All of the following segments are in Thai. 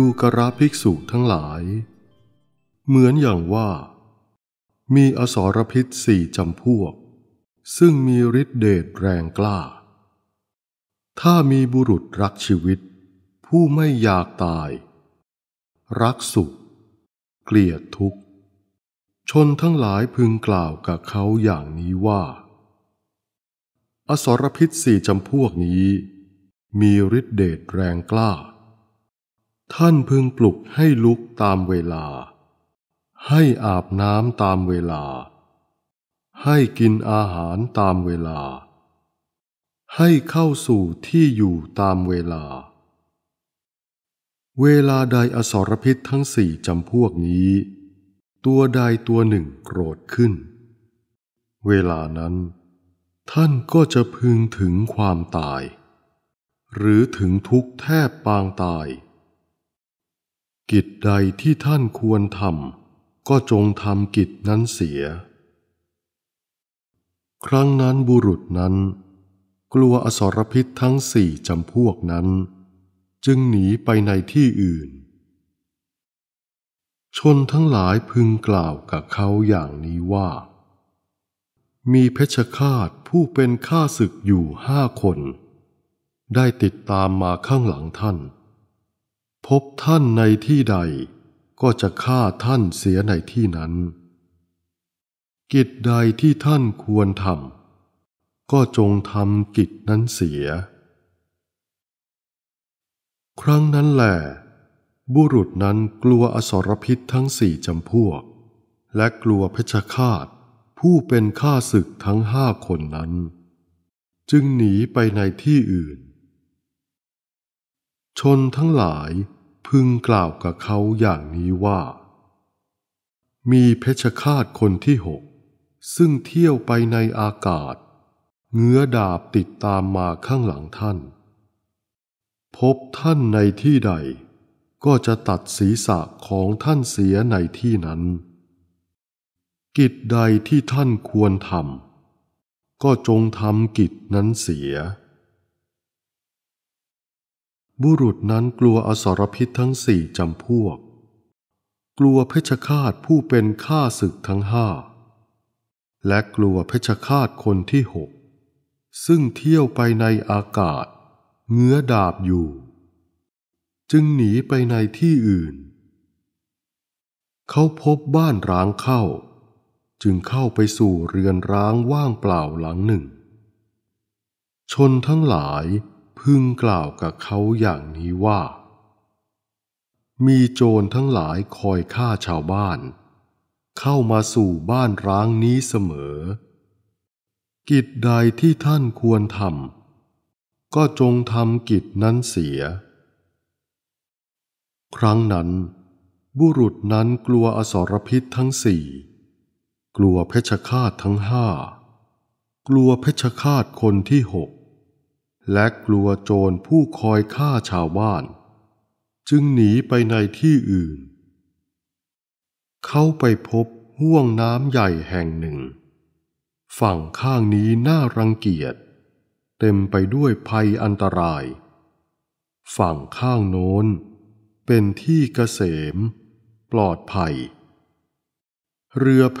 ดูกระภิกษุทั้งหลาย เหมือนอย่างว่า มีอสรพิษสี่จำพวก ซึ่งมีฤทธิเดชแรงกล้า ถ้ามีบุรุษรักชีวิต ผู้ไม่อยากตาย รักสุข เกลียดทุกข์ ชนทั้งหลายพึงกล่าวกับเขาอย่างนี้ว่า อสรพิษสี่จำพวกนี้ มีฤทธิเดชแรงกล้าท่านพึงปลุกให้ลุกตามเวลา ให้อาบน้ำตามเวลา ให้กินอาหารตามเวลา ให้เข้าสู่ที่อยู่ตามเวลา เวลาใดอสรพิษทั้งสี่จำพวกนี้ ตัวใดตัวหนึ่งโกรธขึ้น เวลานั้นท่านก็จะพึงถึงความตาย หรือถึงทุกข์แทบปางตายกิจใดที่ท่านควรทำก็จงทำกิจนั้นเสีย ครั้งนั้นบุรุษนั้นกลัวอสรพิษทั้งสี่จำพวกนั้น จึงหนีไปในที่อื่น ชนทั้งหลายพึงกล่าวกับเขาอย่างนี้ว่า มีเพชฌฆาตผู้เป็นข้าศึกอยู่ห้าคน ได้ติดตามมาข้างหลังท่านพบท่านในที่ใด ก็จะฆ่าท่านเสียในที่นั้น กิจใดที่ท่านควรทำก็จงทำกิจนั้นเสีย ครั้งนั้นแหละบุรุษนั้นกลัวอสรพิษทั้งสี่จำพวก และกลัวเพชฌฆาต ผู้เป็นข้าศึกทั้งห้าคนนั้น จึงหนีไปในที่อื่นชนทั้งหลายพึงกล่าวกับเขาอย่างนี้ว่า มีเพชฌฆาตคนที่หก ซึ่งเที่ยวไปในอากาศ เงื้อดาบติดตามมาข้างหลังท่าน พบท่านในที่ใด ก็จะตัดศีรษะของท่านเสียในที่นั้น กิจใดที่ท่านควรทำก็จงทำกิจนั้นเสียบุรุษนั้นกลัวอสรพิษทั้งสี่จำพวก กลัวเพชฌฆาตผู้เป็นข้าศึกทั้งห้า และกลัวเพชฌฆาตคนที่หก ซึ่งเที่ยวไปในอากาศ เงื้อดาบอยู่ จึงหนีไปในที่อื่น เขาพบบ้านร้างเข้า จึงเข้าไปสู่เรือนร้างว่างเปล่าหลังหนึ่ง ชนทั้งหลายพึงกล่าวกับเขาอย่างนี้ว่า มีโจรทั้งหลายคอยฆ่าชาวบ้าน เข้ามาสู่บ้านร้างนี้เสมอ กิจใดที่ท่านควรทำก็จงทำกิจนั้นเสีย ครั้งนั้นบุรุษนั้นกลัวอสรพิษทั้งสี่กลัวเพชฌฆาตทั้งห้ากลัวเพชฌฆาตคนที่หกและกลัวโจรผู้คอยฆ่าชาวบ้าน จึงหนีไปในที่อื่น เข้าไปพบห่วงน้ำใหญ่แห่งหนึ่ง ฝั่งข้างนี้น่ารังเกียจเต็มไปด้วยภัยอันตราย ฝั่งข้างโน้น เป็นที่เกษม ปลอดภัย เรือแพ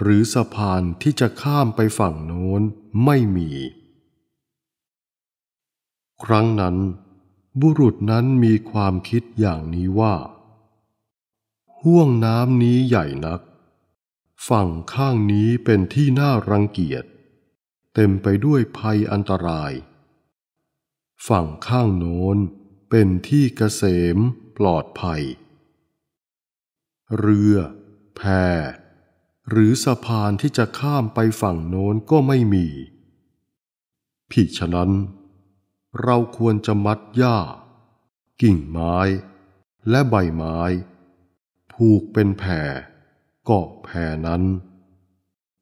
หรือสะพานที่จะข้ามไปฝั่งโน้นไม่มีครั้งนั้น บุรุษนั้นมีความคิดอย่างนี้ว่า ห่วงน้ำนี้ใหญ่นัก ฝั่งข้างนี้เป็นที่น่ารังเกียจเต็มไปด้วยภัยอันตราย ฝั่งข้างโน้นเป็นที่เกษมปลอดภัย เรือ แพ หรือสะพานที่จะข้ามไปฝั่งโน้นก็ไม่มี ผิดฉะนั้นเราควรจะมัดหญ้า กิ่งไม้ และใบไม้ผูกเป็นแผ่เกาะแผ่นั้น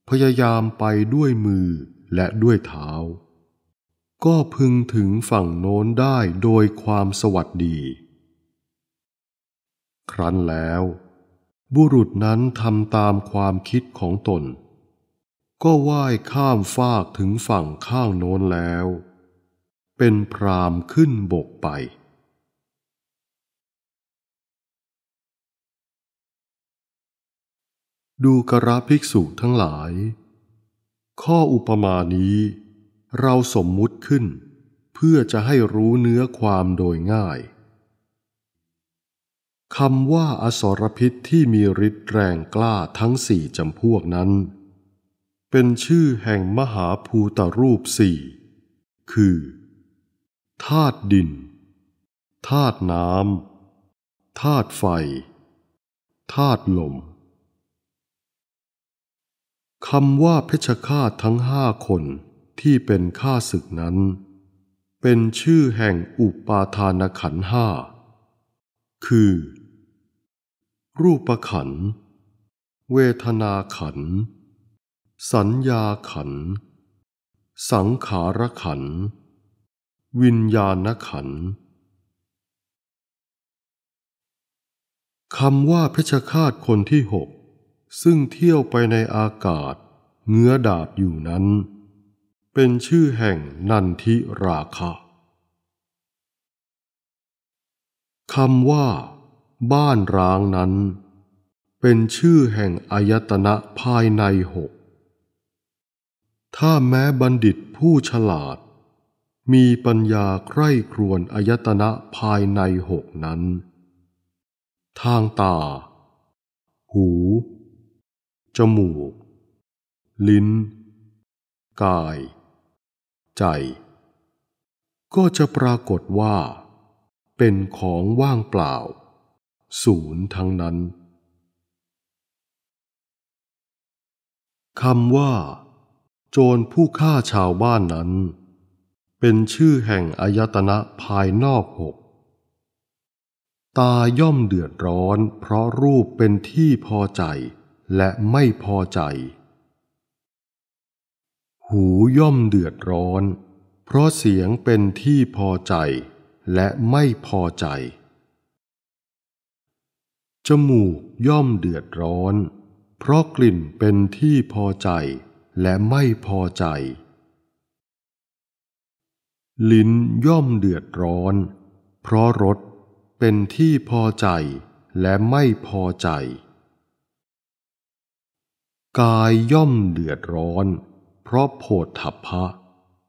พยายามไปด้วยมือและด้วยเท้า ก็พึงถึงฝั่งโน้นได้โดยความสวัสดี ครั้นแล้ว บุรุษนั้นทำตามความคิดของตน ก็ว่ายข้ามฟากถึงฝั่งข้างโน้นแล้วเป็นพรามขึ้นบกไป ดูกระภิกษุทั้งหลาย ข้ออุปมานี้เราสมมุติขึ้น เพื่อจะให้รู้เนื้อความโดยง่าย คำว่าอสรพิษที่มีฤทธิ์แรงกล้าทั้งสี่จำพวกนั้น เป็นชื่อแห่งมหาภูตรูปสี่ คือธาตุดินธาตุน้ำธาตุไฟธาตุลม คำว่าเพชฌฆาตทั้งห้าคนที่เป็นข้าศึกนั้น เป็นชื่อแห่งอุปาทานขันห้า คือ รูปขัน เวทนาขัน สัญญาขัน สังขารขันธ์วิญญาณขัน คำว่าพระชฆาตคนที่หก ซึ่งเที่ยวไปในอากาศเงื้อดาบอยู่นั้น เป็นชื่อแห่งนันทิราคะคำว่าบ้านร้างนั้น เป็นชื่อแห่งอายตนะภายในหก ถ้าแม้บัณฑิตผู้ฉลาดมีปัญญาใคร่ครวนอายตนะภายในหกนั้น ทางตา หู จมูก ลิ้น กาย ใจ ก็จะปรากฏว่า เป็นของว่างเปล่าศูนย์ทั้งนั้นคำว่าโจรผู้ฆ่าชาวบ้านนั้นเป็นชื่อแห่งอายตนะภายนอกหกตาย่อมเดือดร้อน เพราะรูปเป็นที่พอใจและไม่พอใจ หูย่อมเดือดร้อน เพราะเสียงเป็นที่พอใจและไม่พอใจ จมูกย่อมเดือดร้อน เพราะกลิ่นเป็นที่พอใจและไม่พอใจลิ้นย่อมเดือดร้อน เพราะรสเป็นที่พอใจและไม่พอใจ กายย่อมเดือดร้อน เพราะโผฏฐัพพะ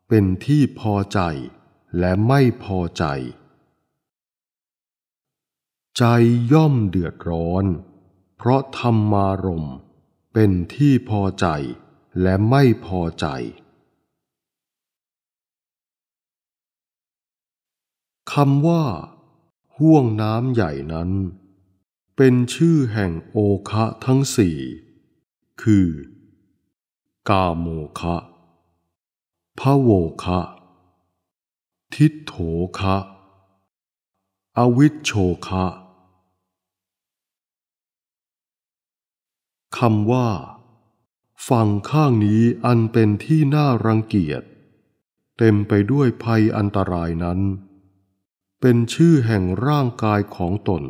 เป็นที่พอใจและไม่พอใจ ใจย่อมเดือดร้อน เพราะธรรมารม เป็นที่พอใจและไม่พอใจคำว่า ห่วงน้ำใหญ่นั้น เป็นชื่อแห่งโอคะทั้งสี่ คือ กาโมคะพะโวคะ ทิโขคะ อวิชโชคะคำว่า ฝั่งข้างนี้อันเป็นที่น่ารังเกียจ เต็มไปด้วยภัยอันตรายนั้นเป็นชื่อแห่งร่างกายของตน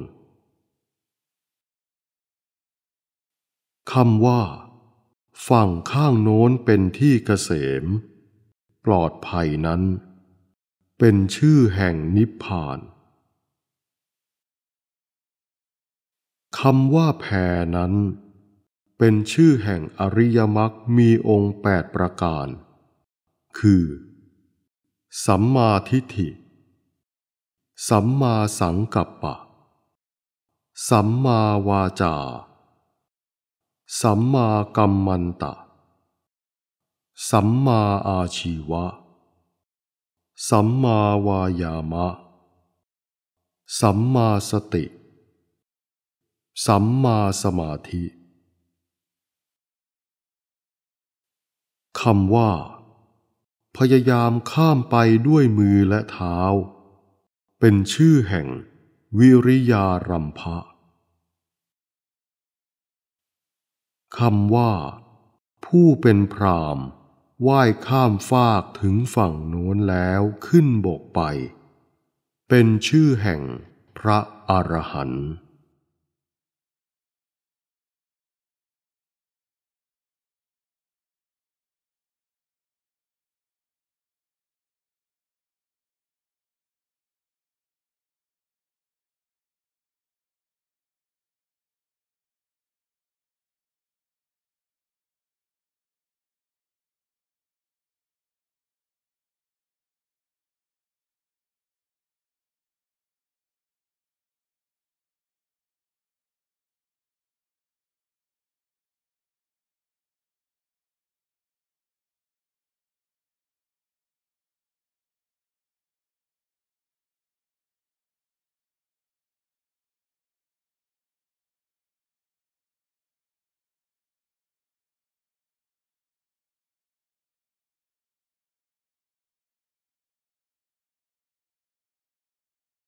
คำว่า ฝั่งข้างโน้นเป็นที่เกษม ปลอดภัยนั้น เป็นชื่อแห่งนิพพาน คำว่าแผ่นั้น เป็นชื่อแห่งอริยมรรคมีองค์แปดประการ คือ สัมมาทิฏฐิสัมมาสังกัปปะ สัมมาวาจา สัมมากัมมันตะ สัมมาอาชีวะ สัมมาวายามะ สัมมาสติ สัมมาสมาธิ คำว่า พยายามข้ามไปด้วยมือและเท้าเป็นชื่อแห่งวิริยารัมภะคำว่า ผู้เป็นพรามว่ายข้ามฟากถึงฝั่งโน้นแล้วขึ้นบกไป เป็นชื่อแห่งพระอรหันต์